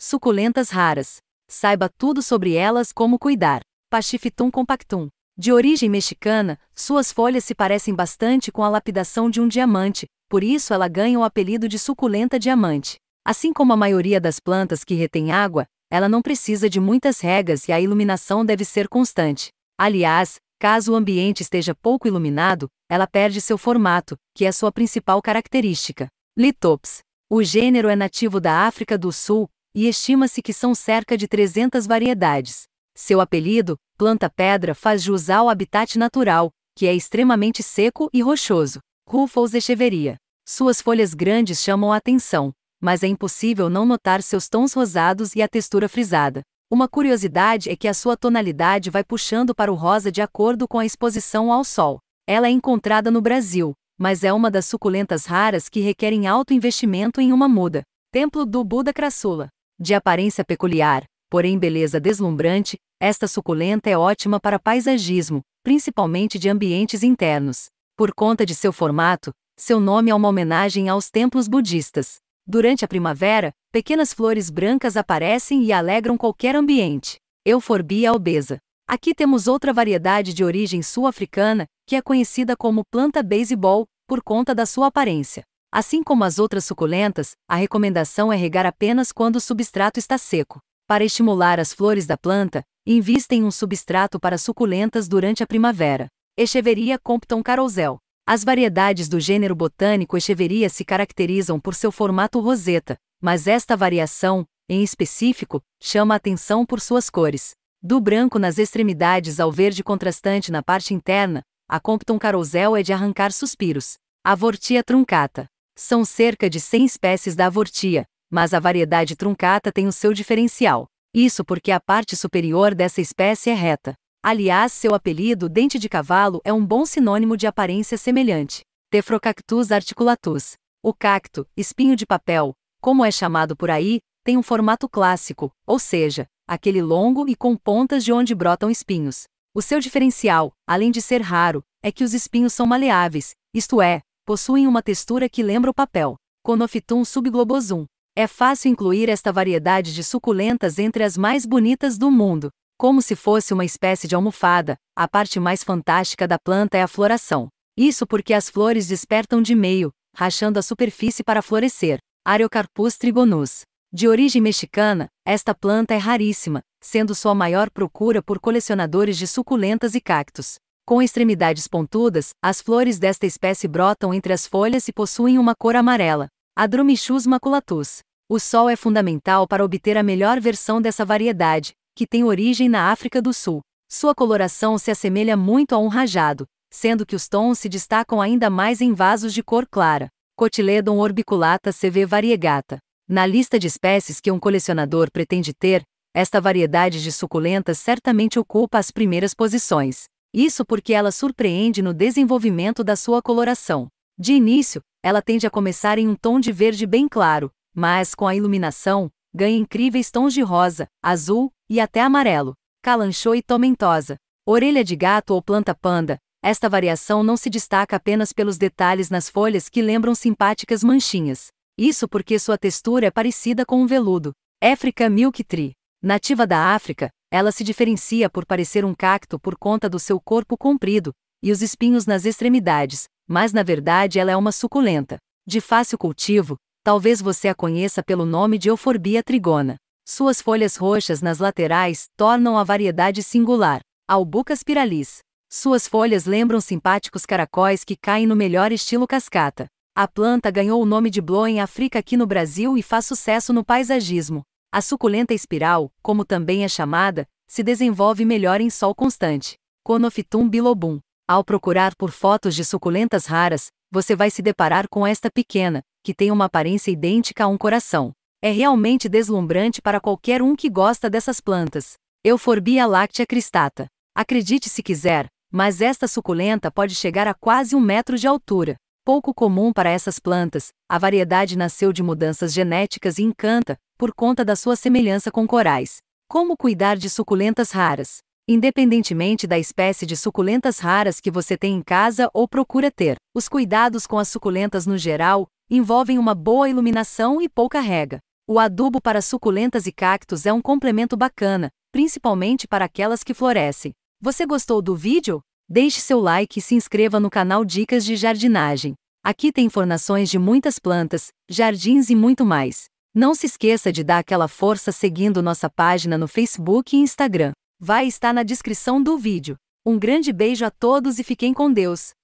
Suculentas raras. Saiba tudo sobre elas como cuidar. Pachifitum compactum. De origem mexicana, suas folhas se parecem bastante com a lapidação de um diamante, por isso ela ganha o apelido de suculenta diamante. Assim como a maioria das plantas que retém água, ela não precisa de muitas regas e a iluminação deve ser constante. Aliás, caso o ambiente esteja pouco iluminado, ela perde seu formato, que é sua principal característica. Litops. O gênero é nativo da África do Sul, e estima-se que são cerca de 300 variedades. Seu apelido, planta-pedra, faz jus ao habitat natural, que é extremamente seco e rochoso. Ruffles Echeveria. Suas folhas grandes chamam a atenção, mas é impossível não notar seus tons rosados e a textura frisada. Uma curiosidade é que a sua tonalidade vai puxando para o rosa de acordo com a exposição ao sol. Ela é encontrada no Brasil, mas é uma das suculentas raras que requerem alto investimento em uma muda. Templo do Buda Crassula. De aparência peculiar, porém beleza deslumbrante, esta suculenta é ótima para paisagismo, principalmente de ambientes internos. Por conta de seu formato, seu nome é uma homenagem aos templos budistas. Durante a primavera, pequenas flores brancas aparecem e alegram qualquer ambiente. Euforbia obesa. Aqui temos outra variedade de origem sul-africana, que é conhecida como planta baseball, por conta da sua aparência. Assim como as outras suculentas, a recomendação é regar apenas quando o substrato está seco. Para estimular as flores da planta, invista em um substrato para suculentas durante a primavera. Echeveria Compton Carousel. As variedades do gênero botânico Echeveria se caracterizam por seu formato roseta, mas esta variação, em específico, chama a atenção por suas cores. Do branco nas extremidades ao verde contrastante na parte interna, a Compton Carousel é de arrancar suspiros. A Vortia truncata. São cerca de 100 espécies da avortia, mas a variedade truncata tem o seu diferencial. Isso porque a parte superior dessa espécie é reta. Aliás, seu apelido dente de cavalo é um bom sinônimo de aparência semelhante. Tefrocactus articulatus. O cacto, espinho de papel, como é chamado por aí, tem um formato clássico, ou seja, aquele longo e com pontas de onde brotam espinhos. O seu diferencial, além de ser raro, é que os espinhos são maleáveis, isto é, possuem uma textura que lembra o papel. Conophytum subglobosum. É fácil incluir esta variedade de suculentas entre as mais bonitas do mundo. Como se fosse uma espécie de almofada, a parte mais fantástica da planta é a floração. Isso porque as flores despertam de meio, rachando a superfície para florescer. Areocarpus trigonus. De origem mexicana, esta planta é raríssima, sendo sua maior procura por colecionadores de suculentas e cactos. Com extremidades pontudas, as flores desta espécie brotam entre as folhas e possuem uma cor amarela. Adromichus maculatus. O sol é fundamental para obter a melhor versão dessa variedade, que tem origem na África do Sul. Sua coloração se assemelha muito a um rajado, sendo que os tons se destacam ainda mais em vasos de cor clara. Cotyledon orbiculata CV variegata. Na lista de espécies que um colecionador pretende ter, esta variedade de suculentas certamente ocupa as primeiras posições. Isso porque ela surpreende no desenvolvimento da sua coloração. De início, ela tende a começar em um tom de verde bem claro, mas com a iluminação, ganha incríveis tons de rosa, azul e até amarelo. Calanchô e tomentosa. Orelha de gato ou planta panda, esta variação não se destaca apenas pelos detalhes nas folhas que lembram simpáticas manchinhas. Isso porque sua textura é parecida com um veludo. Africa Milk Tree. Nativa da África, ela se diferencia por parecer um cacto por conta do seu corpo comprido e os espinhos nas extremidades, mas na verdade ela é uma suculenta. De fácil cultivo, talvez você a conheça pelo nome de Euforbia trigona. Suas folhas roxas nas laterais tornam a variedade singular. Albucas piralis. Suas folhas lembram simpáticos caracóis que caem no melhor estilo cascata. A planta ganhou o nome de Blow em África aqui no Brasil e faz sucesso no paisagismo. A suculenta espiral, como também é chamada, se desenvolve melhor em sol constante. Conophytum bilobum. Ao procurar por fotos de suculentas raras, você vai se deparar com esta pequena, que tem uma aparência idêntica a um coração. É realmente deslumbrante para qualquer um que gosta dessas plantas. Euforbia láctea cristata. Acredite se quiser, mas esta suculenta pode chegar a quase um metro de altura. Pouco comum para essas plantas, a variedade nasceu de mudanças genéticas e encanta, por conta da sua semelhança com corais. Como cuidar de suculentas raras? Independentemente da espécie de suculentas raras que você tem em casa ou procura ter, os cuidados com as suculentas no geral envolvem uma boa iluminação e pouca rega. O adubo para suculentas e cactos é um complemento bacana, principalmente para aquelas que florescem. Você gostou do vídeo? Deixe seu like e se inscreva no canal Dicas de Jardinagem. Aqui tem informações de muitas plantas, jardins e muito mais. Não se esqueça de dar aquela força seguindo nossa página no Facebook e Instagram. Vai estar na descrição do vídeo. Um grande beijo a todos e fiquem com Deus.